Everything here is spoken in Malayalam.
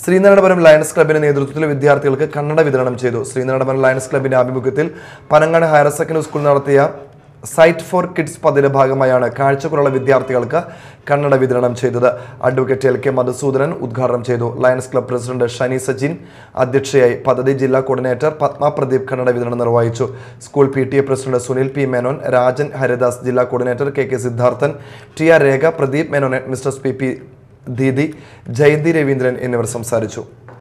ശ്രീനാരായണപുരം ലയൺസ് ക്ലബിന്റെ നേതൃത്വത്തിൽ വിദ്യാർത്ഥികൾക്ക് കണ്ണട വിതരണം ചെയ്തു ശ്രീനാരായണപുരം ലയൺസ് ക്ലബിന്റെ ആഭിമുഖ്യത്തിൽ പനങ്ങാട് ഹയർ സെക്കൻഡറി സ്കൂൾ നടത്തിയ സൈറ്റ് ഫോർ കിഡ്സ് പദ്ധതിയുടെ ഭാഗമായാണ് കാഴ്ചക്കുറവുള്ള വിദ്യാർത്ഥികൾക്ക് കണ്ണട വിതരണം ചെയ്തത് അഡ്വക്കേറ്റ് എൽ കെ മധുസൂദനൻ ഉദ്ഘാടനം ചെയ്തു Lions club president Shani Sajin അധ്യക്ഷയായി പദ്ധതി ജില്ലാ കോർഡിനേറ്റർ പത്മ പ്രദീപ് കണ്ണട വിതരണം നിർവഹിച്ചു school P T A president Sunil P Menon Rajan Haridas ജില്ലാ coordinator K K Siddharthan T R Rekha Pradeep Menon mister P P Didi Jayanthi Raveendran എന്നിവർ സംസാരിച്ചു